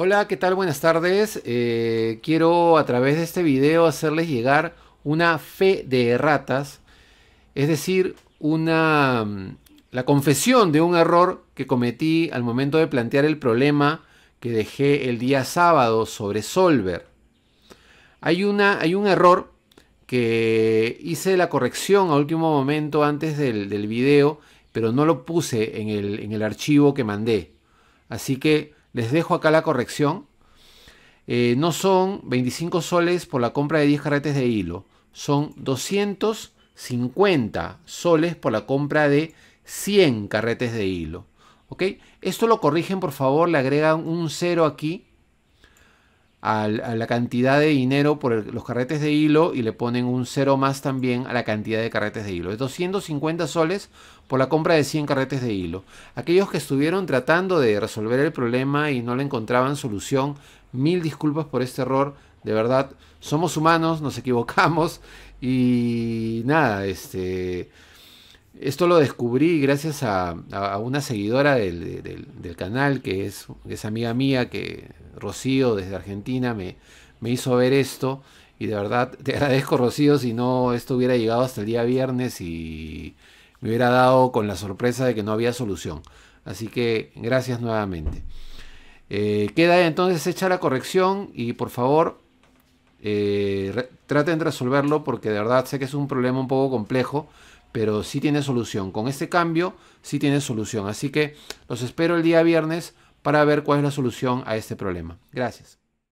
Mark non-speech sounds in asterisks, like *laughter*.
Hola, ¿qué tal? Buenas tardes. Eh, quiero a través de este video hacerles llegar una fe de erratas, es decir, una mm, la confesión de un error que cometí al momento de plantear el problema que dejé el día sábado sobre Solver. Hay, una, hay un error que hice la corrección a último momento antes del, del video, pero no lo puse en el, en el archivo que mandé. Así que les dejo acá la corrección. Eh, no son 25 soles por la compra de 10 carretes de hilo. Son 250 soles por la compra de 100 carretes de hilo. Esto lo corrigen, por favor. Le agregan un 0 aquí a la cantidad de dinero por los carretes de hilo y le ponen un cero más también a la cantidad de carretes de hilo. Es 250 soles por la compra de 100 carretes de hilo. Aquellos que estuvieron tratando de resolver el problema y no le encontraban solución, mil disculpas por este error. De verdad, somos humanos, nos equivocamos y nada, este... Esto lo descubrí gracias a, una seguidora del, canal que es, que es, amiga mía, que Rocío desde Argentina me, me hizo ver esto. Y de verdad te *laughs* agradezco, Rocío, si no esto hubiera llegado hasta el día viernes y me hubiera dado con la sorpresa de que no había solución. Así que gracias nuevamente. Eh, queda entonces hecha la corrección y por favor eh, traten de resolverlo porque de verdad sé que es un problema un poco complejo, pero sí tiene solución. Con este cambio sí tiene solución. Así que los espero el día viernes para ver cuál es la solución a este problema. Gracias.